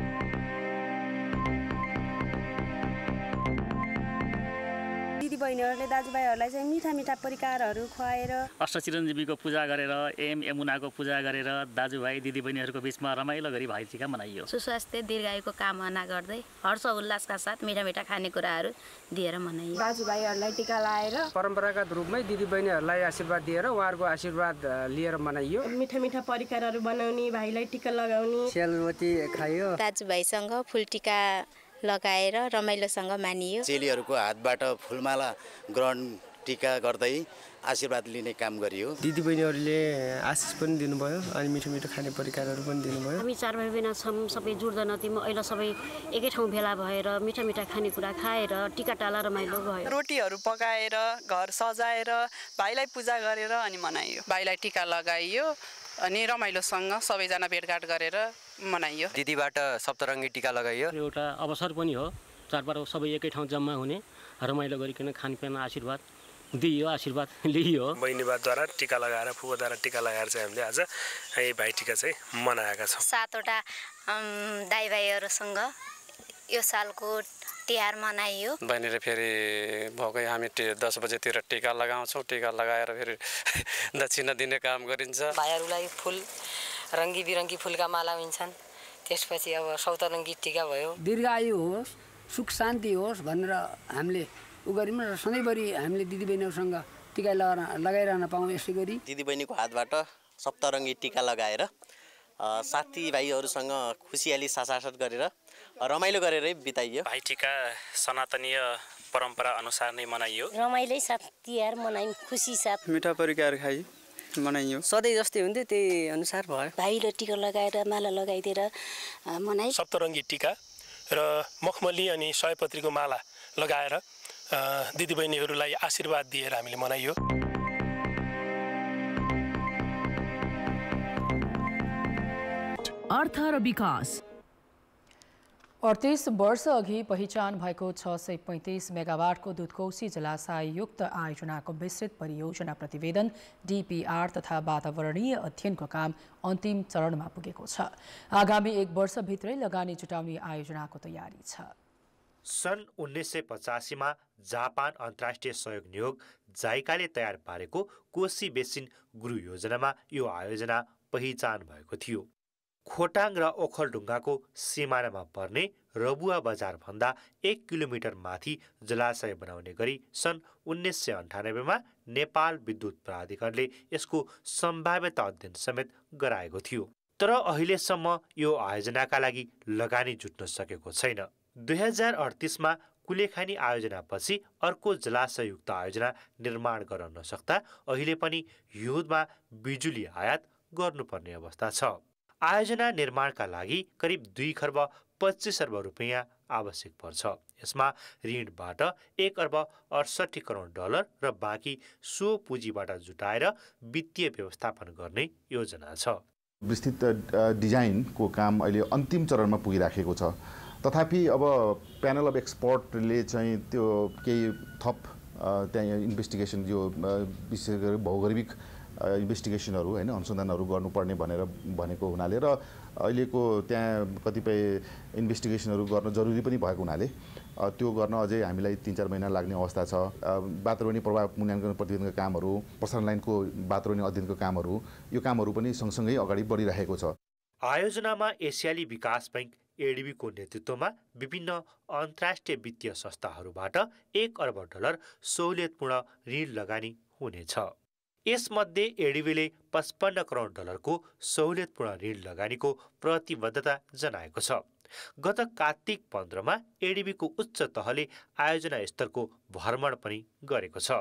दिदीबहिनीहरूले दाजुभाइहरूलाई चाहिँ मिठा मिठा परिकारहरू खुवाएर अष्टचिरञ्जीवीको पूजा गरेर एम यमुनाको पूजा गरेर दाजुभाइ दिदीबहिनीहरूको बिचमा रमाइलो गरी भाइटिका मनाइयो सुस्वास्थ्य दीर्घायुको कामना गर्दै हर्ष उल्लासका साथ मिठा मिठा खानेकुराहरू दिएर मनाइयो दाजुभाइहरूलाई टिका लगाएर परम्परागत रूपमै दिदीबहिनीहरूलाई आशीर्वाद दिएर उहाँहरूको आशीर्वाद लिएर मनाइयो मिठा मिठा परिकारहरू बनाउने भाइलाई टिका लगाउने सेलरोटी खायो दाजुभाइसँग फुल टिका लगाएर रमाइलोसँग मानियो चेलीहरूको हातबाट फुलमाला ग्रहण टिका गर्दै आशीर्वाद लिने काम गरियो दिदीबहिनीहरूले आशिष पनि दिनुभयो अनि मिठो मिठो खाने परिकारहरू पनि दिनुभयो हामी चार भाइ बहिनी छौँ सबै जुड्दैन तिमी अहिले सबै एकै ठाउँ भेला भएर मिठो मिठा खानेकुरा खाएर टिका टाला रमाइलो भयो रोटीहरू पकाएर घर सजाएर भाइलाई पूजा गरेर अनि मनाइयो भाइलाई टिका लगाइयो अनि रमाइलोसँग सबैजना भेटघाट गरेर मनाइयो दिदीबाट सप्तरङ्गी टिका लगाइयो एउटा अवसर पनि हो चाडबाड सबै एकै ठाउँ जम्मा हुने रमाइलो गरिकन खानपिन आशीर्वाद दिइयो आशीर्वाद लिइयो बहिनीवादद्वारा टिका लगाएर फुकोद्वारा टिका लगाएर चाहिँ हामीले आज यही भाइ टिका चाहिँ मनाएका छौँ सातवटा दाई भाइहरूसँग यो सालको तिहार मनाइयो बहिनीले फेरि भएकै हामी दस बजेतिर टिका लगाउँछौँ टिका लगाएर फेरि दक्षिणा दिने काम गरिन्छ भाइहरूलाई फुल रङ्गी बिरङ्गी फुलका माला हुन्छन् त्यसपछि अब सौतरङ्गी टिका भयो दीर्घायु होस् सुख शान्ति होस् भनेर हामीले उ गऱ्यौँ र सधैँभरि हामीले दिदीबहिनीहरूसँग टिका लगाएर लगाइरहन पाउँ यसै गरी दिदीबहिनीको हातबाट सप्तरङ्गी टिका लगाएर साथीभाइहरूसँग खुसियाली सासासाथ गरेर रमाइलो गरेरै बिताइयो भाइटिका सनातनीय परम्परा अनुसार नै मनाइयो रमाइलो साथ तिहार मनायौँ खुसी साथ मिठा परिकार खायौँ मनाइयो सधैँ जस्तै हुन्थ्यो त्यही अनुसार भयो भाइले टिका लगाएर माला लगाइदिएर मनाइ सप्तरङ्गी टिका र मखमली अनि सयपत्रीको माला लगाएर दिदीबहिनीहरूलाई आशीर्वाद दिएर हामीले मनाइयो अर्थ र विकास अडतिस वर्षअघि पहिचान भएको छ सय पैँतिस मेगावाटको दुधकौसी जलाशययुक्त आयोजनाको विस्तृत परियोजना प्रतिवेदन डिपिआर तथा वातावरणीय अध्ययनको काम अन्तिम चरणमा पुगेको छ आगामी एक वर्षभित्रै लगानी जुटाउने आयोजनाको तयारी छ सन् उन्नाइस सय पचासीमा जापान अन्तर्राष्ट्रिय सहयोग नियोग जाइकाले तयार पारेको कोशी बेसिन गुरु योजनामा यो आयोजना पहिचान भएको थियो खोटाङ र ओखलढुङ्गाको सिमानामा पर्ने रबुवा बजारभन्दा एक किलोमिटर माथि जलाशय बनाउने गरी सन् उन्नाइस सय अन्ठानब्बेमा नेपाल विद्युत प्राधिकरणले यसको सम्भाव्यता अध्ययन समेत गराएको थियो तर अहिलेसम्म यो आयोजनाका लागि लगानी जुट्न सकेको छैन दुई हजार अडतिसमा कुलेखानी आयोजनापछि अर्को जलाशयुक्त आयोजना निर्माण गर्न नसक्दा अहिले पनि हिउँदमा बिजुली आयात गर्नुपर्ने अवस्था छ आयोजना निर्माणका लागि करिब दुई खर्ब पच्चिस अर्ब रुपियाँ आवश्यक पर्छ यसमा ऋणबाट एक अर्ब अडसट्ठी करोड डलर र बाँकी सो पुँजीबाट जुटाएर वित्तीय व्यवस्थापन गर्ने योजना छ विस्तृत डिजाइनको काम अहिले अन्तिम चरणमा पुगिराखेको छ तथापि अब प्यानल अफ एक्सपर्टले चाहिँ त्यो केही थप त्यहाँ इन्भेस्टिगेसन यो विशेष गरी भौगर्भिक इन्भेस्टिगेसनहरू होइन अनुसन्धानहरू गर्नुपर्ने भनेर भनेको हुनाले र अहिलेको त्यहाँ कतिपय इन्भेस्टिगेसनहरू गर्न जरुरी पनि भएको हुनाले त्यो गर्न अझै हामीलाई तिन चार महिना लाग्ने अवस्था छ वातावरणीय प्रभाव मूल्याङ्कन प्रतिवेदनका कामहरू प्रसारण लाइनको वातावरणीय अध्ययनको कामहरू यो कामहरू पनि सँगसँगै अगाडि बढिरहेको छ आयोजनामा एसियाली विकास ब्याङ्क एडिबीको नेतृत्वमा विभिन्न अन्तर्राष्ट्रिय वित्तीय संस्थाहरूबाट एक अर्ब डलर सहुलियतपूर्ण ऋण लगानी हुनेछ यसमध्ये एडिबीले पचपन्न करोड डलरको सहुलियतपूर्ण ऋण लगानीको प्रतिबद्धता जनाएको छ गत कार्तिक पन्ध्रमा एडिबीको उच्च तहले आयोजना स्तरको भ्रमण पनि गरेको छ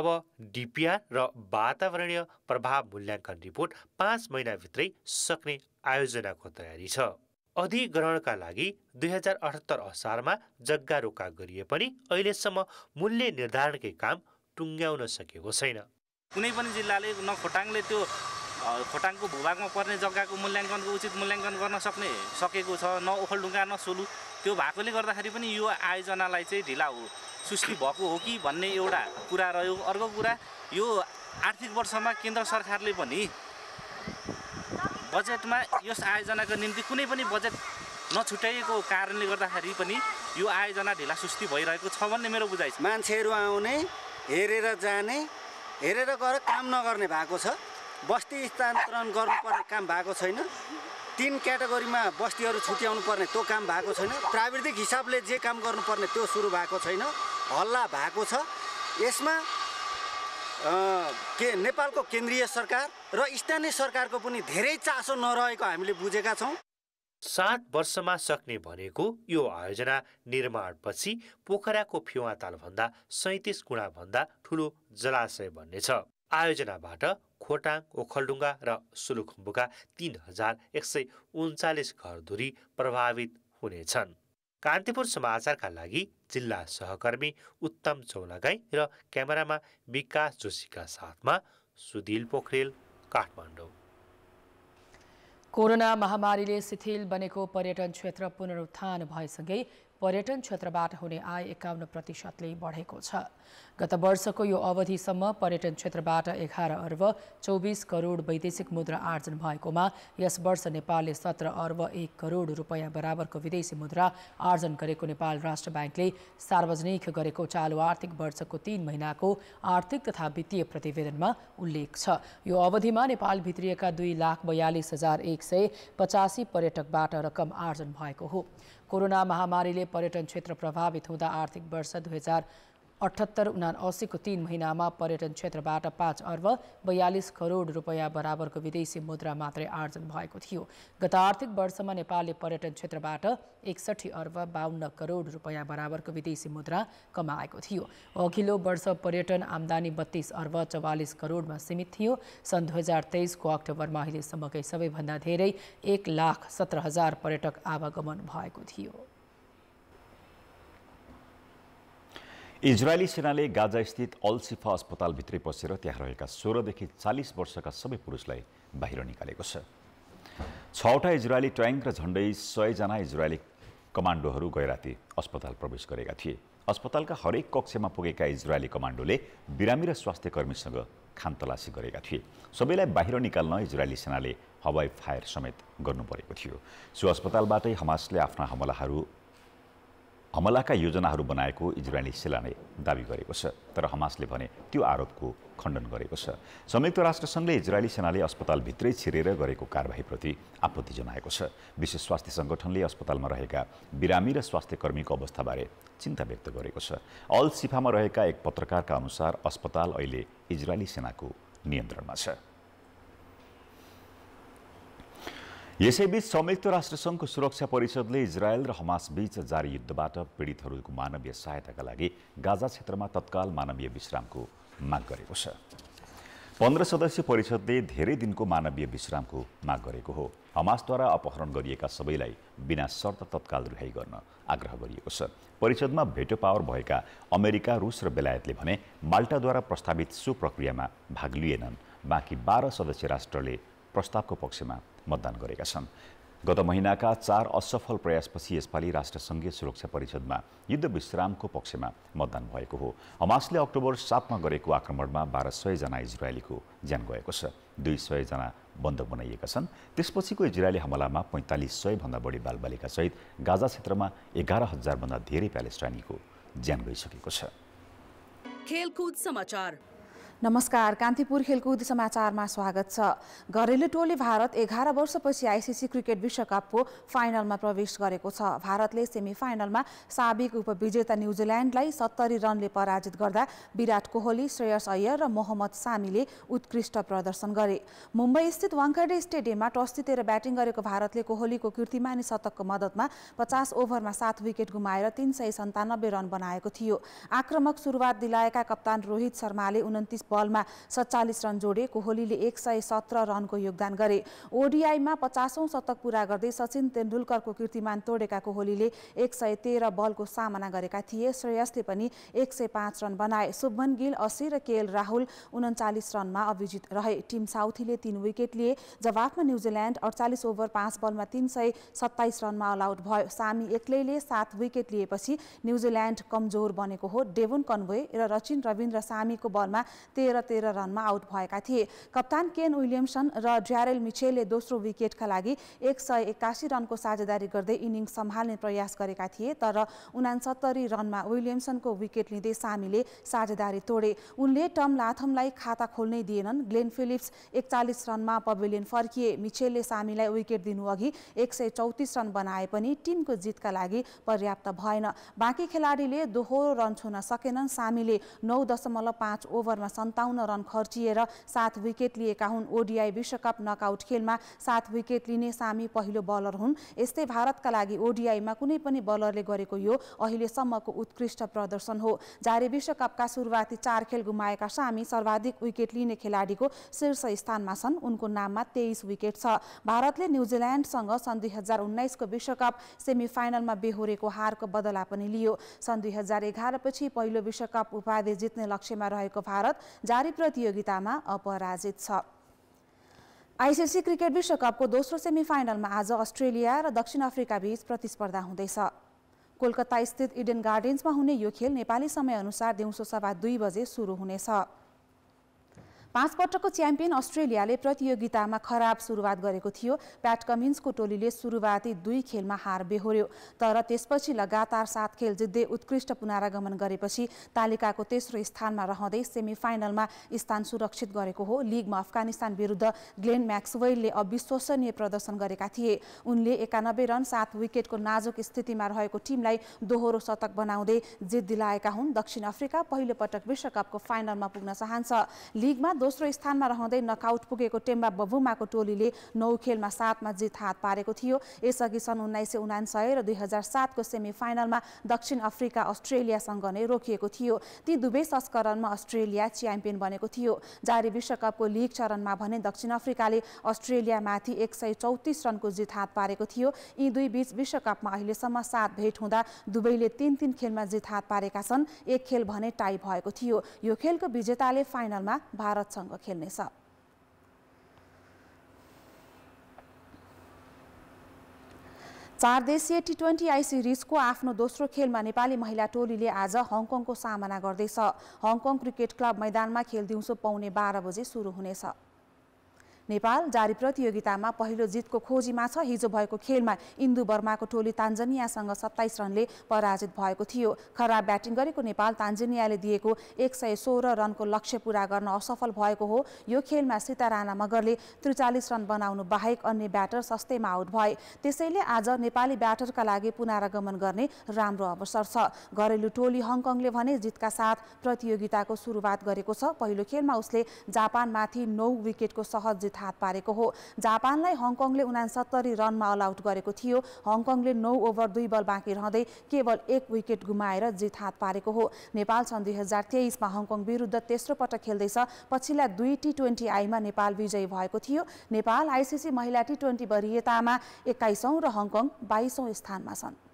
अब डिपिआर र वातावरणीय प्रभाव मूल्याङ्कन रिपोर्ट पाँच महिनाभित्रै सक्ने आयोजनाको तयारी छ अधिग्रहणका लागि दुई हजार अठहत्तर असारमा जग्गा रोका गरिए पनि अहिलेसम्म मूल्य निर्धारणकै काम टुङ्ग्याउन सकेको छैन कुनै पनि जिल्लाले न खोटाङले त्यो खोटाङको भूभागमा पर्ने जग्गाको मूल्याङ्कनको उचित मूल्याङ्कन गर्न सक्ने सकेको छ न ओखलढुङ्गा न सोलु त्यो भएकोले गर्दाखेरि पनि यो आयोजनालाई चाहिँ ढिला हो सुस्ती भएको हो कि भन्ने एउटा कुरा रह्यो अर्को कुरा यो आर्थिक वर्षमा केन्द्र सरकारले पनि बजेटमा यस आयोजनाको निम्ति कुनै पनि बजेट नछुट्याइएको कारणले गर्दाखेरि पनि यो आयोजना ढिला सुस्ती भइरहेको छ भन्ने मेरो बुझाइ छ मान्छेहरू आउने हेरेर जाने हेरेर गएर काम नगर्ने भएको छ बस्ती स्थानान्तरण गर्नुपर्ने काम भएको छैन तिन क्याटेगोरीमा बस्तीहरू छुट्याउनु पर्ने त्यो काम भएको छैन प्राविधिक हिसाबले जे काम गर्नुपर्ने त्यो सुरु भएको छैन हल्ला भएको छ यसमा के नेपालको केन्द्रीय सरकार र स्थानीय सरकारको पनि धेरै चासो नरहेको हामीले बुझेका छौँ सात वर्षमा सक्ने भनेको यो आयोजना निर्माणपछि पोखराको फेवातालभन्दा सैतिस गुणाभन्दा ठुलो जलाशय बन्नेछ आयोजनाबाट खोटाङ ओखलडुङ्गा र सुलुखुम्बुका तिन हजार एक सय उन्चालिस घरधुरी प्रभावित हुनेछन् कान्तिपुर समाचारका लागि जिल्ला सहकर्मी उत्तम चौलागाई र क्यामेरामा विकास जोशीका साथमा सुदिल पोखरेल काठमाडौँ कोरोना महामारीले शिथिल बनेको पर्यटन क्षेत्र पुनरुत्थान भएसँगै पर्यटन क्षेत्रबाट हुने आय एकाउन्न प्रतिशतले बढेको छ गत वर्षको यो अवधिसम्म पर्यटन क्षेत्रबाट एघार अर्ब चौबिस करोड वैदेशिक मुद्रा आर्जन भएकोमा यस वर्ष नेपालले सत्र अर्ब एक करोड रुपियाँ बराबरको विदेशी मुद्रा आर्जन गरेको नेपाल राष्ट्र ब्याङ्कले सार्वजनिक गरेको चालु आर्थिक वर्षको तीन महिनाको आर्थिक तथा वित्तीय प्रतिवेदनमा उल्लेख छ यो अवधिमा नेपाल भित्रिएका दुई लाख बयालिस हजार एक सय पचासी पर्यटकबाट रकम आर्जन भएको हो कोरोना महामारीले पर्यटन क्षेत्र प्रभावित हुँदा आर्थिक वर्ष दुई हजार अठहत्तर उना असीको तीन महिनामा पर्यटन क्षेत्रबाट पाँच अर्ब बयालिस करोड रुपियाँ बराबरको विदेशी मुद्रा मात्रै आर्जन भएको थियो गत आर्थिक वर्षमा नेपालले पर्यटन क्षेत्रबाट एकसठी अर्ब बाहन्न करोड रुपियाँ बराबरको विदेशी मुद्रा कमाएको थियो अघिल्लो वर्ष पर्यटन आम्दानी बत्तिस अर्ब चौवालिस करोडमा सीमित थियो सन् दुई हजार तेइसको अक्टोबरमा अहिलेसम्मकै सबैभन्दा धेरै एक लाख सत्र हजार पर्यटक आवागमन भएको थियो इजरायली सेनाले गाजास्थित अल्सिफा अस्पतालभित्रै पसेर त्यहाँ रहेका सोह्रदेखि चालिस वर्षका सबै पुरुषलाई बाहिर निकालेको छ छवटा इजरायली ट्याङ्क र झन्डै सयजना इजरायली कमान्डोहरू गैराती अस्पताल प्रवेश गरेका थिए अस्पतालका हरेक कक्षमा पुगेका इजरायली कमान्डोले बिरामी र स्वास्थ्य कर्मीसँग खानतलासी गरेका थिए सबैलाई बाहिर निकाल्न इजरायली सेनाले हवाई फायर समेत गर्नु परेको थियो सो अस्पतालबाटै हमासले आफ्ना हमलाहरू हमलाका योजनाहरू बनाएको इजरायली सेनाले दावी गरेको छ तर हमासले भने त्यो आरोपको खण्डन गरेको छ संयुक्त राष्ट्रसङ्घले इजरायली सेनाले अस्पतालभित्रै छिरेर गरेको कारवाहीप्रति आपत्ति जनाएको छ विश्व स्वास्थ्य सङ्गठनले अस्पतालमा रहेका बिरामी र स्वास्थ्य कर्मीको अवस्थाबारे चिन्ता व्यक्त गरेको छ अल सिफामा रहेका एक पत्रकारका अनुसार अस्पताल अहिले इजरायली सेनाको नियन्त्रणमा छ यसैबीच संयुक्त राष्ट्रसङ्घको सुरक्षा परिषदले इजरायल र हमास बीच जारी युद्धबाट पीडितहरूको मानवीय सहायताका लागि गाजा क्षेत्रमा तत्काल मानवीय विश्रामको माग गरेको छ पन्ध्र सदस्यीय परिषदले धेरै दिनको मानवीय विश्रामको माग गरेको हो हमासद्वारा अपहरण गरिएका सबैलाई बिना शर्त तत्काल रिहाई गर्न आग्रह गरिएको छ परिषदमा भेटो पावर भएका अमेरिका रुस र बेलायतले भने माल्टाद्वारा प्रस्तावित सो प्रक्रियामा भाग लिएनन् बाँकी बाह्र सदस्य राष्ट्रले प्रस्तावको पक्षमा मतदान गरेका छन् गत महिनाका चार असफल प्रयासपछि यसपालि राष्ट्रसङ्घीय सुरक्षा परिषदमा युद्ध विश्रामको पक्षमा मतदान भएको हो हमासले अक्टोबर सातमा गरेको आक्रमणमा बाह्र सयजना इजरायलीको ज्यान गएको छ दुई सयजना बन्द बनाइएका छन् त्यसपछिको इजरायली हमलामा पैँतालिस सयभन्दा बढी बालबालिकासहित गाजा क्षेत्रमा एघार हजारभन्दा धेरै प्यालेस्टाइनीको ज्यान गइसकेको छ खेलकुद समाचार नमस्कार कान्तिपुर खेलकुद समाचारमा स्वागत छ घरेलु टोली भारत एघार वर्षपछि आइसिसी क्रिकेट विश्वकपको फाइनलमा प्रवेश गरेको छ भारतले सेमी फाइनलमा साबिक उपविजेता न्युजिल्यान्डलाई सत्तरी रनले पराजित गर्दा विराट कोहली श्रेयस अय्यर र मोहम्मद सामीले उत्कृष्ट प्रदर्शन गरे मुम्बई स्थित स्टेडियममा टस जितेर ब्याटिङ गरेको भारतले कोहलीको कीर्तिमानी शतकको मद्दतमा पचास ओभरमा सात विकेट गुमाएर तिन सय सन्तानब्बे रन बनाएको थियो आक्रमक सुरुवात दिलाएका कप्तान रोहित शर्माले उन्तिस बलमा सत्तालिस रन जोडे कोहलीले एक सय सत्र रनको योगदान गरे ओडिआईमा पचासौँ शतक पुरा गर्दै सचिन तेन्दुलकरको कीर्तिमान तोडेका कोहलीले एक सय तेह्र बलको सामना गरेका थिए श्रेयसले पनि एक सय पाँच रन बनाए शुभमन गिल अस्सी र केएल राहुल उन्चालिस रनमा अभिजित रहे टिम साउथीले तीन विकेट लिए जवाफमा न्युजिल्यान्ड अडचालिस ओभर पाँच बलमा तीन सय सत्ताइस रनमा अल आउट भयो सामी एक्लैले सात विकेट लिएपछि न्युजिल्यान्ड कमजोर बनेको हो डेभन कन्वे र रचिन रविन्द्र सामीको बलमा तेह्र तेह्र रनमा आउट भएका थिए कप्तान केन विलियमसन र ड्यारेल मिचेलले दोस्रो विकेटका लागि एक सय एक्कासी रनको साझेदारी गर्दै इनिङ सम्हाल्ने प्रयास गरेका थिए तर उनासत्तरी रनमा विलियमसनको विकेट लिँदै सामीले साझेदारी तोडे उनले टम लाथमलाई खाता खोल्नै दिएनन् ग्लेन फिलिप्स एकचालिस रनमा पवेलियन फर्किए मिचेलले सामीलाई विकेट दिनुअघि एक सय चौतिस रन बनाए पनि टिमको जितका लागि पर्याप्त भएन बाँकी खेलाडीले दोहोरो रन छुन सकेनन् सामीले नौ दशमलव पाँच ओभरमा सन्ताउन्न रन खर्चिएर सात विकेट लिएका हुन् ओडिआई विश्वकप नकआउट खेलमा सात विकेट लिने सामी पहिलो बलर हुन् यस्तै भारतका लागि ओडिआईमा कुनै पनि बलरले गरेको यो अहिलेसम्मको उत्कृष्ट प्रदर्शन हो जारी विश्वकपका सुरुवाती चार खेल गुमाएका सामी सर्वाधिक विकेट लिने खेलाडीको शीर्ष स्थानमा छन् उनको नाममा तेइस विकेट छ भारतले न्युजिल्यान्डसँग सन् दुई हजार उन्नाइसको विश्वकप सेमिफाइनलमा बेहोरेको हारको बदला पनि लियो सन् दुई हजार एघारपछि पहिलो विश्वकप उपाधि जित्ने लक्ष्यमा रहेको भारत जारी प्रतियोगितामा अपराजित छ आइसिसी क्रिकेट विश्वकपको दोस्रो सेमिफाइनलमा आज अस्ट्रेलिया र दक्षिण अफ्रिका बीच प्रतिस्पर्धा हुँदैछ कोलकाता स्थित इडेन गार्डेन्समा हुने यो खेल नेपाली समयअनुसार दिउँसो सभा दुई बजे सुरु हुनेछ पाँच पटकको च्याम्पियन अस्ट्रेलियाले प्रतियोगितामा खराब सुरुवात गरेको थियो प्याट कमिन्सको टोलीले सुरुवाती दुई खेलमा हार बेहोर्यो तर त्यसपछि लगातार सात खेल जित्दै उत्कृष्ट पुनरागमन गरेपछि तालिकाको तेस्रो स्थानमा रहँदै सेमिफाइनलमा स्थान सुरक्षित गरेको हो लिगमा अफगानिस्तान विरुद्ध ग्लेन म्याक्सवेलले अविश्वसनीय प्रदर्शन गरेका थिए उनले एकानब्बे रन सात विकेटको नाजुक स्थितिमा रहेको टिमलाई दोहोरो शतक बनाउँदै जित दिलाएका हुन् दक्षिण अफ्रिका पहिलो पटक विश्वकपको फाइनलमा पुग्न चाहन्छ लिगमा दोस्रो स्थानमा रहँदै नकआउट पुगेको टेम्बा बबुमाको टोलीले नौ खेलमा सातमा जित हात पारेको थियो यसअघि सन् उन्नाइस सय र दुई हजार सातको सेमी फाइनलमा दक्षिण अफ्रिका अस्ट्रेलियासँग नै रोकिएको थियो ती दुवै संस्करणमा अस्ट्रेलिया च्याम्पियन बनेको थियो जारी विश्वकपको लिग चरणमा भने दक्षिण अफ्रिकाले अस्ट्रेलियामाथि एक सय चौतिस रनको जित हात पारेको थियो यी दुई बीच विश्वकपमा अहिलेसम्म सात भेट हुँदा दुवैले तीन तीन खेलमा जित हात पारेका छन् एक खेल भने टाई भएको थियो यो खेलको विजेताले फाइनलमा भारत भारतसँग खेल्नेछ चार देशीय टी ट्वेन्टी आई सिरिजको आफ्नो दोस्रो खेलमा नेपाली महिला टोलीले आज हङकङको सामना गर्दैछ हङकङ क्रिकेट क्लब मैदानमा खेल दिउँसो पाउने बाह्र बजे सुरु हुनेछ नेपाल जारी प्रतियोगितामा पहिलो जितको खोजीमा छ हिजो भएको खेलमा इन्दु वर्माको टोली तान्जनियासँग सत्ताइस रनले पराजित भएको थियो खराब ब्याटिङ गरेको नेपाल तान्जनियाले दिएको एक सय सोह्र रनको लक्ष्य पुरा गर्न असफल भएको हो यो खेलमा सीता राणा मगरले त्रिचालिस रन बनाउनु बाहेक अन्य ब्याटर सस्तैमा आउट भए त्यसैले आज नेपाली ब्याटरका लागि पुनरागमन गर्ने राम्रो अवसर छ घरेलु टोली हङकङले भने जितका साथ प्रतियोगिताको सुरुवात गरेको छ पहिलो खेलमा उसले जापानमाथि नौ विकेटको सहज जित हात पारेको हो जापानलाई हङकङले उनासत्तरी रनमा अल आउट गरेको थियो हङकङले नौ ओभर दुई बल बाँकी रहँदै केवल एक विकेट गुमाएर जित हात पारेको हो नेपाल सन् दुई हजार तेइसमा हङकङ विरुद्ध तेस्रो पटक खेल्दैछ पछिल्ला दुई टी ट्वेन्टी आईमा नेपाल विजयी भएको थियो नेपाल आइसिसी महिला टी ट्वेन्टी वरियतामा एक्काइसौँ र हङकङ बाइसौँ स्थानमा छन्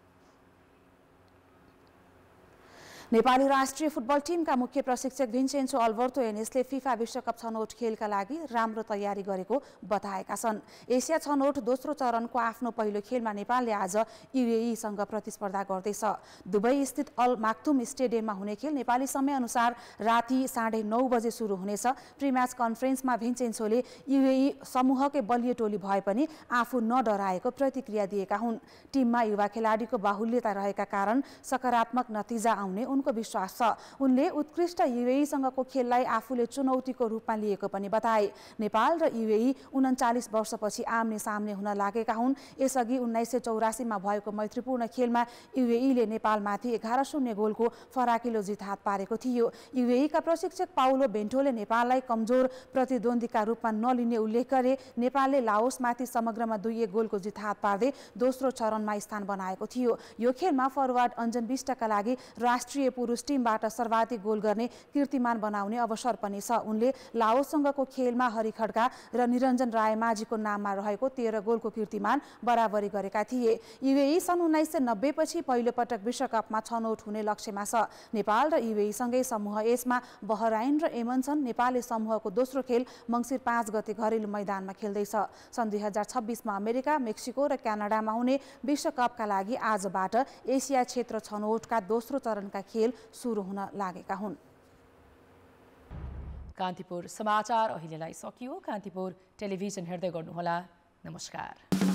नेपाली राष्ट्रिय फुटबल टिमका मुख्य प्रशिक्षक भिन्सेन्सो अल्बर्तो एनेसले फिफा विश्वकप छनौट खेलका लागि राम्रो तयारी गरेको बताएका छन् एसिया छनौट दोस्रो चरणको आफ्नो पहिलो खेलमा नेपालले आज युएईसँग प्रतिस्पर्धा गर्दैछ दुबई स्थित अल माक्तुम स्टेडियममा हुने खेल नेपाली समयअनुसार राति साढे नौ बजे सुरु हुनेछ प्रिम्याच कन्फरेन्समा भिन्सेन्सोले युएई समूहकै बलियो टोली भए पनि आफू नडराएको प्रतिक्रिया दिएका हुन् टिममा युवा खेलाडीको बाहुल्यता रहेका कारण सकारात्मक नतिजा आउने उनको उनको विश्वास छ उनले उत्कृष्ट युएईसँगको खेललाई आफूले चुनौतीको रूपमा लिएको पनि बताए नेपाल र युएई उन्चालिस वर्षपछि आम्ने सामने हुन लागेका हुन् यसअघि उन्नाइस सय चौरासीमा भएको मैत्रीपूर्ण खेलमा युएईले नेपालमाथि एघार शून्य गोलको फराकिलो जित हात पारेको थियो युएईका प्रशिक्षक पाउलो भेन्टोले नेपाललाई कमजोर प्रतिद्वन्दीका रूपमा नलिने उल्लेख गरे नेपालले लाओसमाथि समग्रमा दुई एक गोलको जित हात पार्दै दोस्रो चरणमा स्थान बनाएको थियो यो खेलमा फरवार्ड अञ्जन विष्टका लागि राष्ट्रिय पुरुष टिमबाट सर्वाधिक गोल गर्ने कीर्तिमान बनाउने अवसर पनि छ उनले लाओसँगको खेलमा हरि खड्का र निरञ्जन रायमाझीको नाममा रहेको तेह्र गोलको कीर्तिमान बराबरी गरेका थिए युएई सन् उन्नाइस सय नब्बेपछि पहिलोपटक विश्वकपमा छनौट हुने लक्ष्यमा छ नेपाल र युएईसँगै समूह यसमा बहराइन र एमनसन नेपाली समूहको दोस्रो खेल मङ्सिर पाँच गते घरेलु मैदानमा खेल्दैछ सन् दुई हजार छब्बिसमा अमेरिका मेक्सिको र क्यानाडामा हुने विश्वकपका लागि आजबाट एसिया क्षेत्र छनौटका दोस्रो चरणका खेल सुरु हुन लागेका हुन् कान्तिपुर समाचार अहिलेलाई सकियो कान्तिपुर टेलिभिजन हेर्दै गर्नुहोला नमस्कार